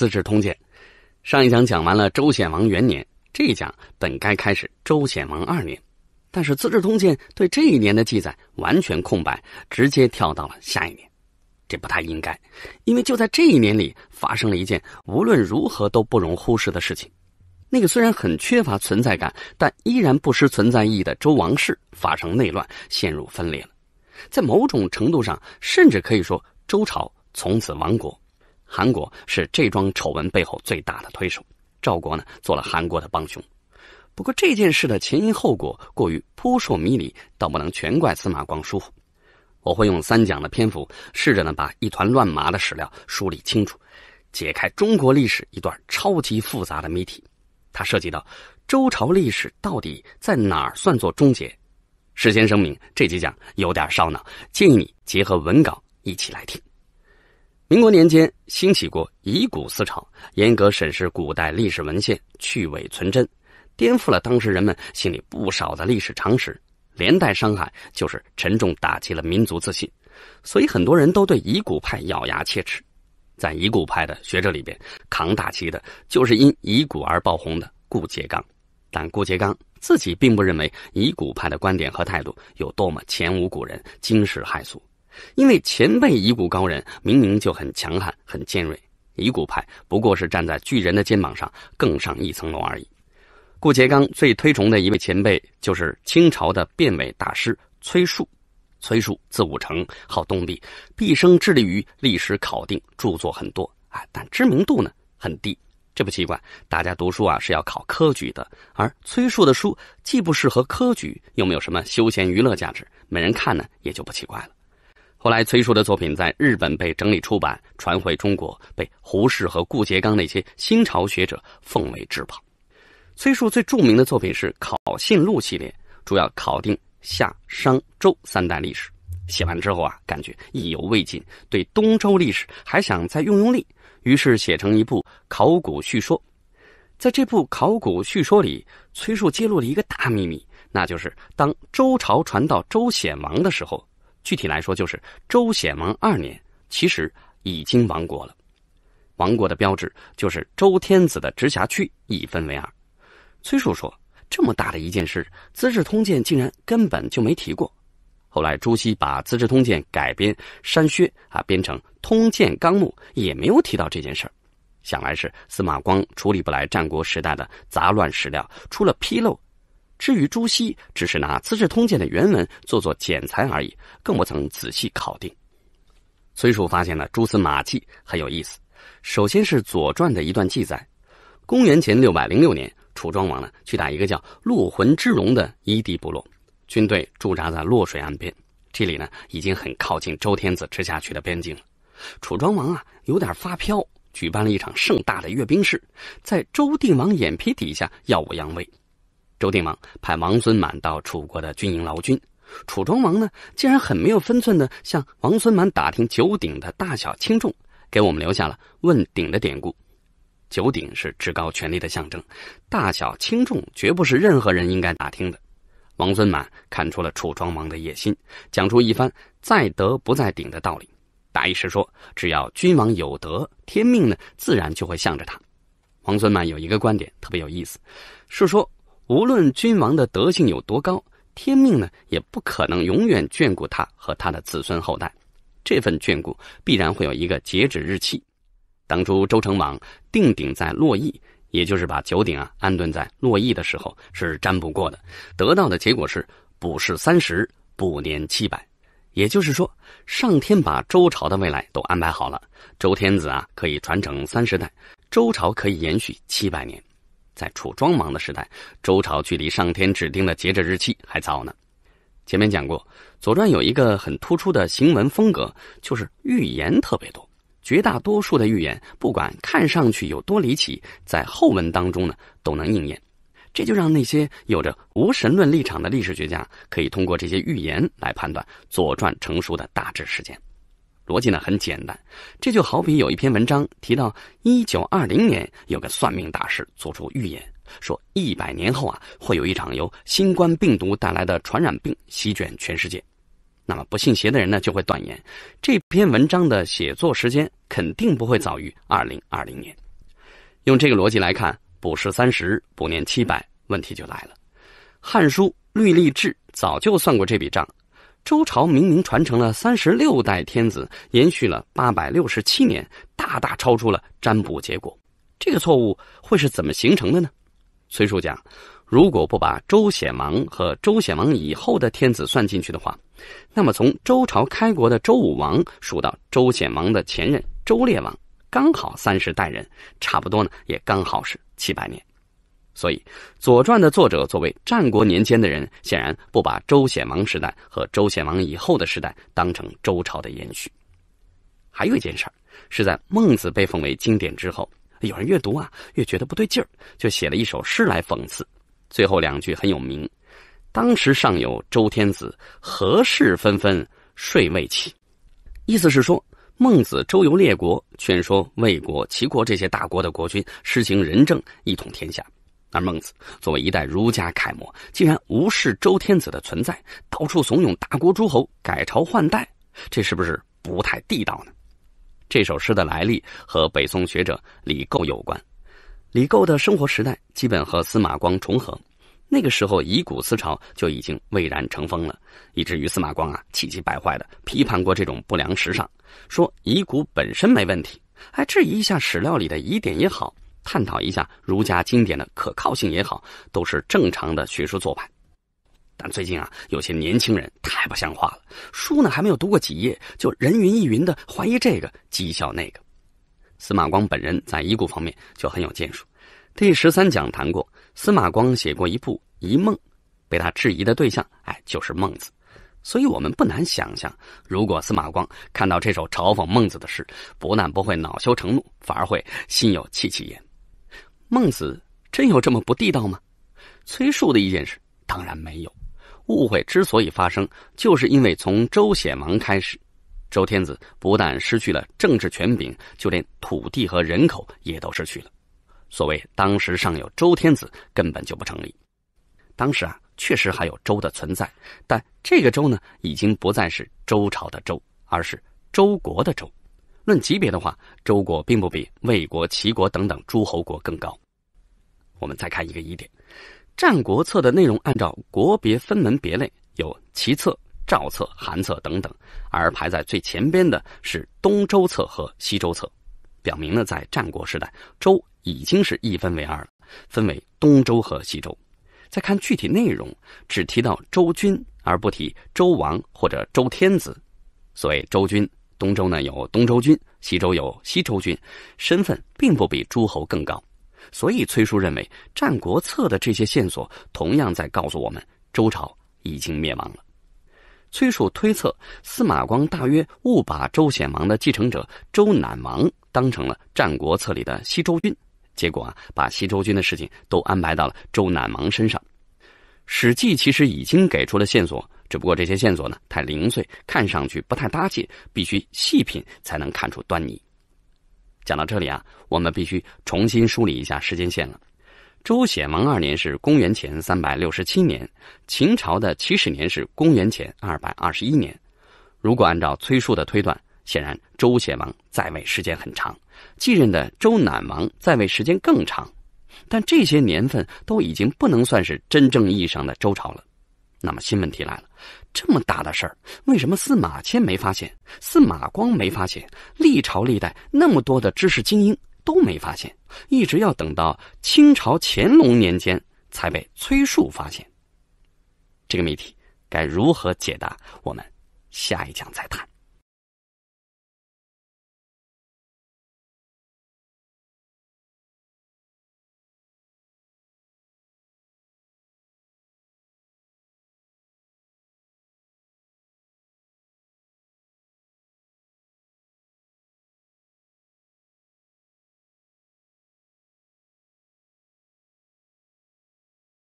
《资治通鉴》上一讲讲完了周显王元年，这一讲本该开始周显王二年，但是《资治通鉴》对这一年的记载完全空白，直接跳到了下一年，这不太应该，因为就在这一年里发生了一件无论如何都不容忽视的事情：那个虽然很缺乏存在感，但依然不失存在意义的周王室发生内乱，陷入分裂了，在某种程度上，甚至可以说周朝从此亡国。韩国是这桩丑闻背后最大的推手，赵国呢做了韩国的帮凶。不过这件事的前因后果过于扑朔迷离，倒不能全怪司马光疏忽。我会用三讲的篇幅，试着呢把一团乱麻的史料梳理清楚，解开中国历史一段超级复杂的谜题。它涉及到周朝历史到底在哪儿算作终结。事先声明，这几讲有点烧脑，建议你结合文稿一起来听。民国年间兴起过遗古思潮，严格审视古代历史文献，去伪存真，颠覆了当时人们心里不少的历史常识，连带伤害就是沉重打击了民族自信，所以很多人都对遗古派咬牙切齿。在遗古派的学者里边，扛大旗的就是因遗古而爆红的顾颉刚，但顾颉刚自己并不认为遗古派的观点和态度有多么前无古人、惊世骇俗。因为前辈遗骨高人明明就很强悍、很尖锐，遗骨派不过是站在巨人的肩膀上更上一层楼而已。顾颉刚最推崇的一位前辈就是清朝的变美大师崔恕。崔恕字武成，号东壁，毕生致力于历史考定，著作很多啊，但知名度呢很低。这不奇怪，大家读书啊是要考科举的，而崔恕的书既不适合科举，又没有什么休闲娱乐价值，没人看呢也就不奇怪了。后来，崔述的作品在日本被整理出版，传回中国，被胡适和顾颉刚那些新潮学者奉为至宝。崔述最著名的作品是《考信录》系列，主要考定夏商周三代历史。写完之后啊，感觉意犹未尽，对东周历史还想再用用力，于是写成一部考古叙说。在这部考古叙说里，崔述揭露了一个大秘密，那就是当周朝传到周显王的时候。具体来说，就是周显王二年，其实已经亡国了。亡国的标志就是周天子的直辖区一分为二。崔述说：“这么大的一件事，《资治通鉴》竟然根本就没提过。后来朱熹把《资治通鉴》改编删削啊，编成《通鉴纲目》，也没有提到这件事想来是司马光处理不来战国时代的杂乱史料，出了纰漏。”至于朱熹，只是拿《资治通鉴》的原文做做剪裁而已，更不曾仔细考定。崔叔发现了蛛丝马迹，很有意思。首先是《左传》的一段记载：公元前六百零六年，楚庄王呢去打一个叫陆浑之戎的夷狄部落，军队驻扎在洛水岸边，这里呢已经很靠近周天子直下去的边境了。楚庄王啊有点发飘，举办了一场盛大的阅兵式，在周定王眼皮底下耀武扬威。周定王派王孙满到楚国的军营劳军，楚庄王呢，竟然很没有分寸的向王孙满打听九鼎的大小轻重，给我们留下了问鼎的典故。九鼎是至高权力的象征，大小轻重绝不是任何人应该打听的。王孙满看出了楚庄王的野心，讲出一番在德不在鼎的道理。大意是说，只要君王有德，天命呢自然就会向着他。王孙满有一个观点特别有意思，是说。无论君王的德性有多高，天命呢也不可能永远眷顾他和他的子孙后代，这份眷顾必然会有一个截止日期。当初周成王定鼎在洛邑，也就是把九鼎啊安顿在洛邑的时候，是占卜过的，得到的结果是卜世三十，卜年七百，也就是说，上天把周朝的未来都安排好了，周天子啊可以传承三十代，周朝可以延续七百年。在楚庄王的时代，周朝距离上天指定的节制日期还早呢。前面讲过，《左传》有一个很突出的行文风格，就是预言特别多。绝大多数的预言，不管看上去有多离奇，在后文当中呢都能应验。这就让那些有着无神论立场的历史学家，可以通过这些预言来判断《左传》成熟的大致时间。逻辑呢很简单，这就好比有一篇文章提到，一九二零年有个算命大师做出预言，说一百年后啊会有一场由新冠病毒带来的传染病席卷全世界。那么不信邪的人呢就会断言，这篇文章的写作时间肯定不会早于二零二零年。用这个逻辑来看，补时三十，补年七百，问题就来了，《汉书律历志》早就算过这笔账。周朝明明传承了三十六代天子，延续了八百六十七年，大大超出了占卜结果。这个错误会是怎么形成的呢？崔叔讲，如果不把周显王和周显王以后的天子算进去的话，那么从周朝开国的周武王数到周显王的前任周烈王，刚好三十代人，差不多呢，也刚好是七百年。所以，《左传》的作者作为战国年间的人，显然不把周显王时代和周显王以后的时代当成周朝的延续。还有一件事儿，是在孟子被奉为经典之后，有人阅读啊，越觉得不对劲儿，就写了一首诗来讽刺。最后两句很有名：“当时尚有周天子，何事纷纷睡未起？”意思是说，孟子周游列国，劝说魏国、齐国这些大国的国君施行仁政，一统天下。而孟子作为一代儒家楷模，竟然无视周天子的存在，到处怂恿大国诸侯改朝换代，这是不是不太地道呢？这首诗的来历和北宋学者李觏有关。李觏的生活时代基本和司马光重合，那个时候以古思潮就已经蔚然成风了，以至于司马光啊气急败坏的批判过这种不良时尚，说疑古本身没问题，还质疑一下史料里的疑点也好。探讨一下儒家经典的可靠性也好，都是正常的学术做派。但最近啊，有些年轻人太不像话了，书呢还没有读过几页，就人云亦云的怀疑这个，讥笑那个。司马光本人在遗骨方面就很有建树。第十三讲谈过，司马光写过一部《遗梦》，被他质疑的对象，哎，就是孟子。所以我们不难想象，如果司马光看到这首嘲讽孟子的诗，不但不会恼羞成怒，反而会心有戚戚焉。孟子真有这么不地道吗？崔恕的意见是，当然没有。误会之所以发生，就是因为从周显王开始，周天子不但失去了政治权柄，就连土地和人口也都失去了。所谓“当时尚有周天子”，根本就不成立。当时啊，确实还有周的存在，但这个周呢，已经不再是周朝的周，而是周国的周。论级别的话，周国并不比魏国、齐国等等诸侯国更高。我们再看一个疑点，《战国策》的内容按照国别分门别类，有齐策、赵策、韩策等等，而排在最前边的是东周策和西周策，表明呢，在战国时代，周已经是一分为二了，分为东周和西周。再看具体内容，只提到周君而不提周王或者周天子，所谓周君。东周呢有东周君，西周有西周君，身份并不比诸侯更高，所以崔叔认为《战国策》的这些线索同样在告诉我们，周朝已经灭亡了。崔叔推测，司马光大约误把周显王的继承者周赧王当成了《战国策》里的西周君，结果啊，把西周君的事情都安排到了周赧王身上。《史记》其实已经给出了线索。只不过这些线索呢太零碎，看上去不太搭界，必须细品才能看出端倪。讲到这里啊，我们必须重新梳理一下时间线了。周显王二年是公元前三百六十七年，秦朝的起始年是公元前二百二十一年。如果按照崔述的推断，显然周显王在位时间很长，继任的周赧王在位时间更长，但这些年份都已经不能算是真正意义上的周朝了。那么新问题来了，这么大的事儿，为什么司马迁没发现，司马光没发现，历朝历代那么多的知识精英都没发现，一直要等到清朝乾隆年间才被崔恕发现。这个谜题该如何解答？我们下一讲再谈。